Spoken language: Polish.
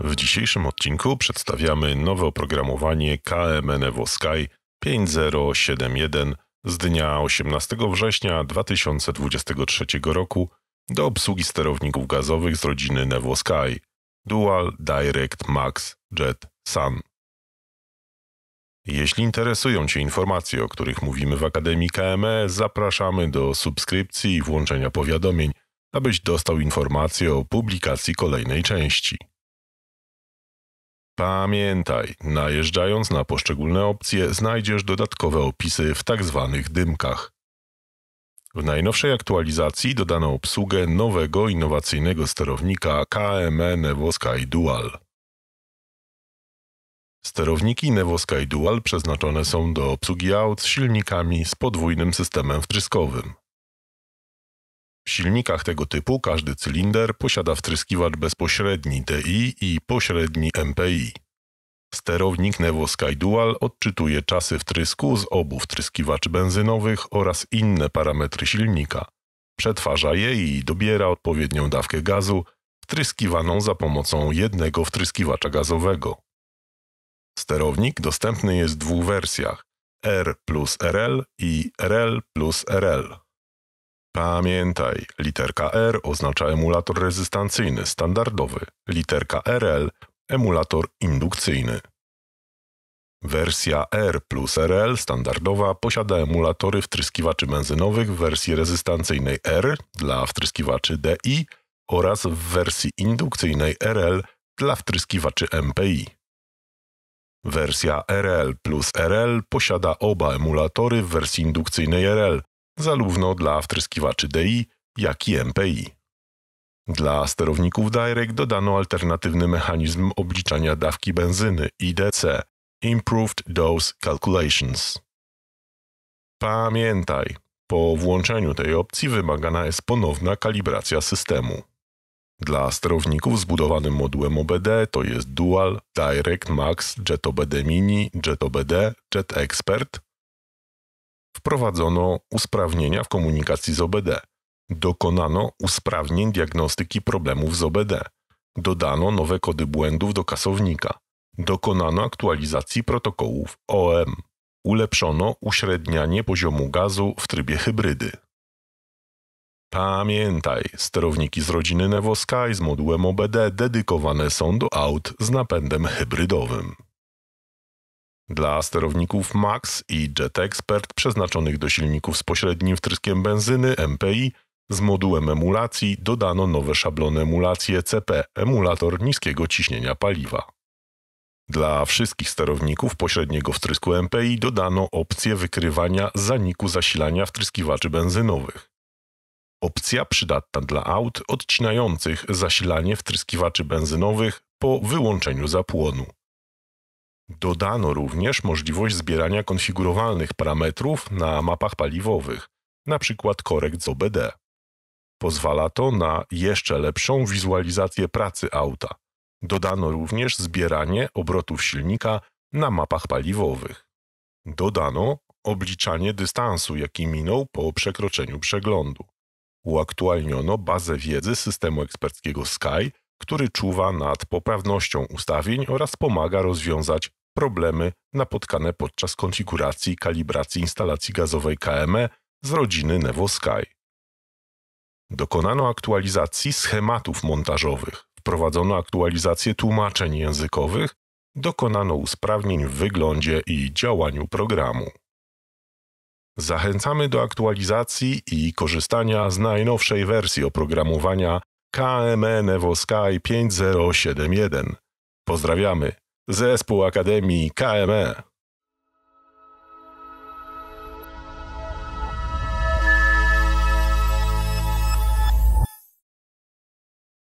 W dzisiejszym odcinku przedstawiamy nowe oprogramowanie KMNW Sky 5071 z dnia 18 września 2023 roku do obsługi sterowników gazowych z rodziny Nevo Sky Dual Direct Max Jet Sun. Jeśli interesują Cię informacje, o których mówimy w Akademii KME, zapraszamy do subskrypcji i włączenia powiadomień, abyś dostał informacje o publikacji kolejnej części. Pamiętaj, najeżdżając na poszczególne opcje znajdziesz dodatkowe opisy w tzw. Tak dymkach. W najnowszej aktualizacji dodano obsługę nowego innowacyjnego sterownika KME Nevo Sky Dual. Sterowniki Nevo Sky Dual przeznaczone są do obsługi aut z silnikami z podwójnym systemem wtryskowym. W silnikach tego typu każdy cylinder posiada wtryskiwacz bezpośredni TI i pośredni MPI. Sterownik Nevo Sky Dual odczytuje czasy wtrysku z obu wtryskiwaczy benzynowych oraz inne parametry silnika. Przetwarza je i dobiera odpowiednią dawkę gazu wtryskiwaną za pomocą jednego wtryskiwacza gazowego. Sterownik dostępny jest w dwóch wersjach R plus RL i RL plus RL. Pamiętaj, literka R oznacza emulator rezystancyjny, standardowy, literka RL emulator indukcyjny. Wersja R plus RL standardowa posiada emulatory wtryskiwaczy benzynowych w wersji rezystancyjnej R dla wtryskiwaczy DI oraz w wersji indukcyjnej RL dla wtryskiwaczy MPI. Wersja RL plus RL posiada oba emulatory w wersji indukcyjnej RL zarówno dla wtryskiwaczy DI, jak i MPI. Dla sterowników Direct dodano alternatywny mechanizm obliczania dawki benzyny IDC Improved Dose Calculations. Pamiętaj, po włączeniu tej opcji wymagana jest ponowna kalibracja systemu. Dla sterowników zbudowanym modułem OBD to jest Dual, Direct Max, Jet OBD Mini, Jet OBD, Jet Expert wprowadzono usprawnienia w komunikacji z OBD. Dokonano usprawnień diagnostyki problemów z OBD. Dodano nowe kody błędów do kasownika. Dokonano aktualizacji protokołów OM. Ulepszono uśrednianie poziomu gazu w trybie hybrydy. Pamiętaj, sterowniki z rodziny Nevo Sky z modułem OBD dedykowane są do aut z napędem hybrydowym. Dla sterowników MAX i Jet Expert przeznaczonych do silników z pośrednim wtryskiem benzyny MPI z modułem emulacji dodano nowe szablony emulacji ECP, emulator niskiego ciśnienia paliwa. Dla wszystkich sterowników pośredniego wtrysku MPI dodano opcję wykrywania zaniku zasilania wtryskiwaczy benzynowych. Opcja przydatna dla aut odcinających zasilanie wtryskiwaczy benzynowych po wyłączeniu zapłonu. Dodano również możliwość zbierania konfigurowalnych parametrów na mapach paliwowych, np. korekt z OBD. Pozwala to na jeszcze lepszą wizualizację pracy auta. Dodano również zbieranie obrotów silnika na mapach paliwowych. Dodano obliczanie dystansu, jaki minął po przekroczeniu przeglądu. Uaktualniono bazę wiedzy systemu eksperckiego Sky który czuwa nad poprawnością ustawień oraz pomaga rozwiązać problemy napotkane podczas konfiguracji i kalibracji instalacji gazowej KME z rodziny NevoSky. Dokonano aktualizacji schematów montażowych, wprowadzono aktualizację tłumaczeń językowych, dokonano usprawnień w wyglądzie i działaniu programu. Zachęcamy do aktualizacji i korzystania z najnowszej wersji oprogramowania KMNEWO Sky 5071. Pozdrawiamy. Zespół Akademii KME.